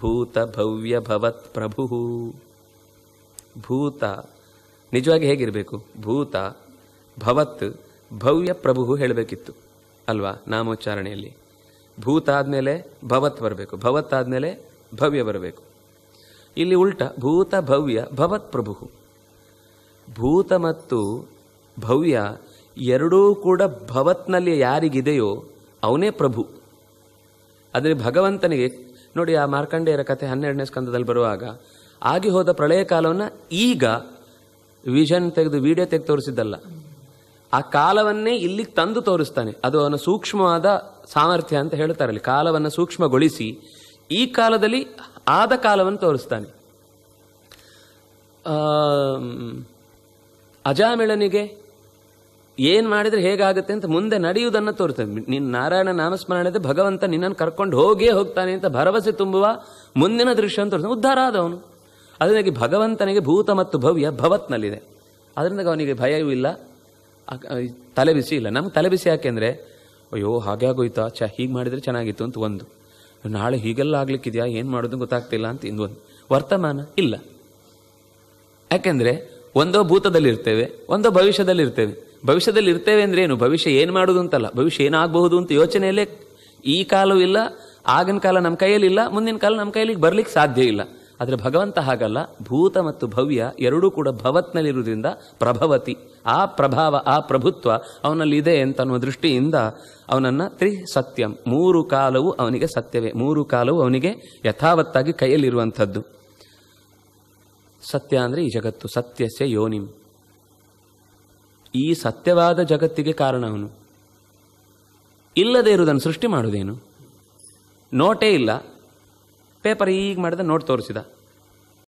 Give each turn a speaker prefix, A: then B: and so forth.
A: ಭೂತ ಭವ್ಯ ಭವತ್ ಪ್ರಭು ಭೂತ ನಿಜವಾಗಿ ಹೇಗಿರಬೇಕು ಭೂತ ಭವತ್ ಭವ್ಯ ಪ್ರಭು ಹೇಳಬೇಕಿತ್ತು ಅಲ್ವಾ ನಾಮೋಚ್ಚಾರಣೆಯಲ್ಲಿ ಭೂತ ಆದಮೇಲೆ ಭವತ್ ಬರಬೇಕು ಭವತ್ ಆದಮೇಲೆ ಭವ್ಯ ಬರಬೇಕು ಇಲ್ಲಿ ಉಲ್ಟ ಭೂತ ಭವ್ಯ ಭವತ್ ಪ್ರಭು ಭೂತ ಮತ್ತು ಭವ್ಯ ಎರಡೂ ಕೂಡ ಭವತ್ನಲ್ಲಿ ಯಾರಿಗಿದೆಯೋ ಅವನೇ ಪ್ರಭು ಆದರೆ ಭಗವಂತನಿಗೆ ನೋಡಿ ಆ ಮಾರ್ಕಂಡೇಯರ ಕಥೆ ಹನ್ನೆರಡನೇ ಸ್ಕಂದದಲ್ಲಿ ಬರುವಾಗ ಆಗಿ ಹೋದ ಪ್ರಳಯ ಕಾಲವನ್ನು ಈಗ ವಿಷನ್ ತೆಗೆದು ವಿಡಿಯೋ ತೆಗೆದು ತೋರಿಸಿದ್ದಲ್ಲ ಆ ಕಾಲವನ್ನೇ ಇಲ್ಲಿಗೆ ತಂದು ತೋರಿಸ್ತಾನೆ ಅದು ಅವನ ಸೂಕ್ಷ್ಮವಾದ ಸಾಮರ್ಥ್ಯ ಅಂತ ಹೇಳ್ತಾರೆ ಅಲ್ಲಿ ಕಾಲವನ್ನು ಸೂಕ್ಷ್ಮಗೊಳಿಸಿ ಈ ಕಾಲದಲ್ಲಿ ಆದ ಕಾಲವನ್ನು ತೋರಿಸ್ತಾನೆ ಅಜಾಮಿಳನಿಗೆ ಏನು ಮಾಡಿದ್ರೆ ಹೇಗಾಗುತ್ತೆ ಅಂತ ಮುಂದೆ ನಡೆಯುವುದನ್ನು ತೋರ್ತದೆ ನೀನು ನಾರಾಯಣ ನಾಮಸ್ಮರಣೆ ಭಗವಂತ ನಿನ್ನನ್ನು ಕರ್ಕೊಂಡು ಹೋಗೇ ಹೋಗ್ತಾನೆ ಅಂತ ಭರವಸೆ ತುಂಬುವ ಮುಂದಿನ ದೃಶ್ಯ ಅಂತ ತೋರಿಸ್ತಾನೆ ಉದ್ಧಾರ ಆದವನು ಅದರಿಂದಾಗಿ ಭಗವಂತನಿಗೆ ಭೂತ ಮತ್ತು ಭವ್ಯ ಭವತ್ನಲ್ಲಿದೆ ಅದರಿಂದ ಅವನಿಗೆ ಭಯವೂ ಇಲ್ಲ ತಲೆಬಿಸಿ ಇಲ್ಲ ನಮ್ಗೆ ತಲೆಬಿಸಿ ಯಾಕೆಂದರೆ ಅಯ್ಯೋ ಹಾಗೆ ಆಗೋಯ್ತಾ ಚ ಹೀಗೆ ಮಾಡಿದರೆ ಚೆನ್ನಾಗಿತ್ತು ಅಂತ ಒಂದು ನಾಳೆ ಹೀಗೆಲ್ಲ ಆಗ್ಲಿಕ್ಕಿದೆಯಾ ಏನು ಮಾಡೋದು ಗೊತ್ತಾಗ್ತಿಲ್ಲ ಅಂತ ಒಂದು ವರ್ತಮಾನ ಇಲ್ಲ ಯಾಕೆಂದರೆ ಒಂದೋ ಭೂತದಲ್ಲಿರ್ತೇವೆ ಒಂದೋ ಭವಿಷ್ಯದಲ್ಲಿರ್ತೇವೆ ಭವಿಷ್ಯದಲ್ಲಿ ಇರ್ತೇವೆ ಅಂದ್ರೆ ಏನು ಭವಿಷ್ಯ ಏನು ಮಾಡೋದು ಅಂತಲ್ಲ ಭವಿಷ್ಯ ಏನಾಗಬಹುದು ಅಂತ ಯೋಚನೆಯಲ್ಲೇ ಈ ಕಾಲವೂ ಇಲ್ಲ ಆಗಿನ ಕಾಲ ನಮ್ಮ ಕೈಯಲ್ಲಿಲ್ಲ ಮುಂದಿನ ಕಾಲ ನಮ್ಮ ಕೈಯಲ್ಲಿ ಬರಲಿಕ್ಕೆ ಸಾಧ್ಯ ಇಲ್ಲ ಆದರೆ ಭಗವಂತ ಹಾಗಲ್ಲ ಭೂತ ಮತ್ತು ಭವ್ಯ ಎರಡೂ ಕೂಡ ಭವತ್ನಲ್ಲಿರುವುದರಿಂದ ಪ್ರಭವತಿ ಆ ಪ್ರಭಾವ ಆ ಪ್ರಭುತ್ವ ಅವನಲ್ಲಿ ಇದೆ ಅಂತ ಅವನನ್ನ ದೃಷ್ಟಿಯಿಂದ ಅವನನ್ನು ಸತ್ಯಂ ಮೂರು ಕಾಲವು ಅವನಿಗೆ ಸತ್ಯವೇ ಮೂರು ಕಾಲವು ಅವನಿಗೆ ಯಥಾವತ್ತಾಗಿ ಕೈಯಲ್ಲಿರುವಂಥದ್ದು ಸತ್ಯ ಅಂದರೆ ಈ ಜಗತ್ತು ಸತ್ಯಸ್ಯ ಯೋನಿಂ ಈ ಸತ್ಯವಾದ ಜಗತ್ತಿಗೆ ಕಾರಣ ಅವನು ಇಲ್ಲದೆ ಇರುವುದನ್ನು ಸೃಷ್ಟಿ ಮಾಡುವುದೇನು ನೋಟೇ ಇಲ್ಲ ಪೇಪರ್ ಈಗ ಮಾಡಿದ ನೋಟ್ ತೋರಿಸಿದ